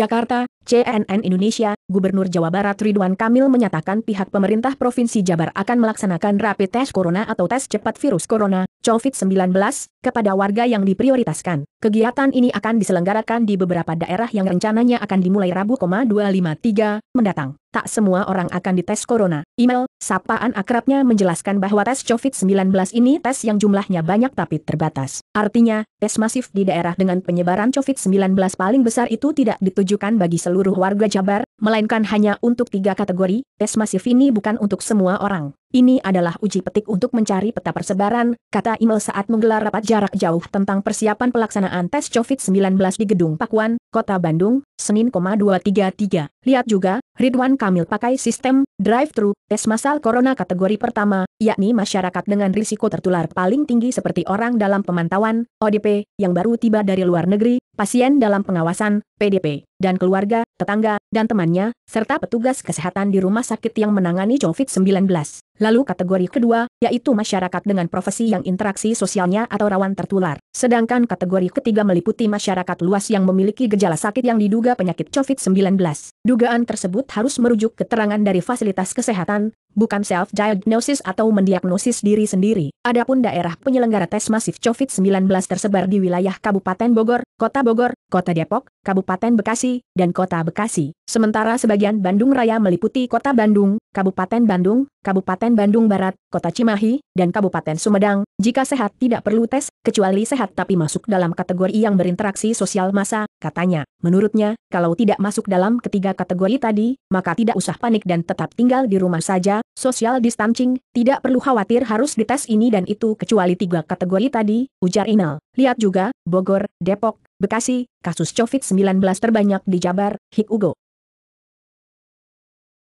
Jakarta, CNN Indonesia, Gubernur Jawa Barat Ridwan Kamil menyatakan pihak pemerintah Provinsi Jabar akan melaksanakan rapid test corona atau tes cepat virus corona COVID-19, kepada warga yang diprioritaskan. Kegiatan ini akan diselenggarakan di beberapa daerah yang rencananya akan dimulai Rabu, 253 mendatang. Tak semua orang akan dites corona. Email, sapaan akrabnya menjelaskan bahwa tes COVID-19 ini tes yang jumlahnya banyak tapi terbatas. Artinya, tes masif di daerah dengan penyebaran COVID-19 paling besar itu tidak ditujukan bagi seluruh warga Jabar, melainkan hanya untuk tiga kategori, tes masif ini bukan untuk semua orang. Ini adalah uji petik untuk mencari peta persebaran, kata Imel saat menggelar rapat jarak jauh tentang persiapan pelaksanaan tes COVID-19 di Gedung Pakuan, Kota Bandung, Senin, 233. Lihat juga, Ridwan Kamil pakai sistem drive-thru tes masal corona kategori pertama, yakni masyarakat dengan risiko tertular paling tinggi seperti orang dalam pemantauan, ODP, yang baru tiba dari luar negeri, pasien dalam pengawasan, PDP dan keluarga, tetangga, dan temannya, serta petugas kesehatan di rumah sakit yang menangani COVID-19. Lalu kategori kedua, yaitu masyarakat dengan profesi yang interaksi sosialnya atau rawan tertular. Sedangkan kategori ketiga meliputi masyarakat luas yang memiliki gejala sakit yang diduga penyakit COVID-19. Dugaan tersebut harus merujuk keterangan dari fasilitas kesehatan, bukan self-diagnosis atau mendiagnosis diri sendiri. Adapun daerah penyelenggara tes masif COVID-19 tersebar di wilayah Kabupaten Bogor, Kota Bogor, Kota Depok, Kabupaten Bekasi, dan Kota Bekasi. Sementara sebagian Bandung Raya meliputi Kota Bandung, Kabupaten Bandung, Kabupaten Bandung Barat, Kota Cimahi, dan Kabupaten Sumedang, jika sehat tidak perlu tes, kecuali sehat tapi masuk dalam kategori yang berinteraksi sosial masa, katanya. Menurutnya, kalau tidak masuk dalam ketiga kategori tadi, maka tidak usah panik dan tetap tinggal di rumah saja, sosial distancing, tidak perlu khawatir harus dites ini dan itu kecuali tiga kategori tadi, ujar Inal. Lihat juga, Bogor, Depok, Bekasi, kasus COVID-19 terbanyak di Jabar, Hikugo.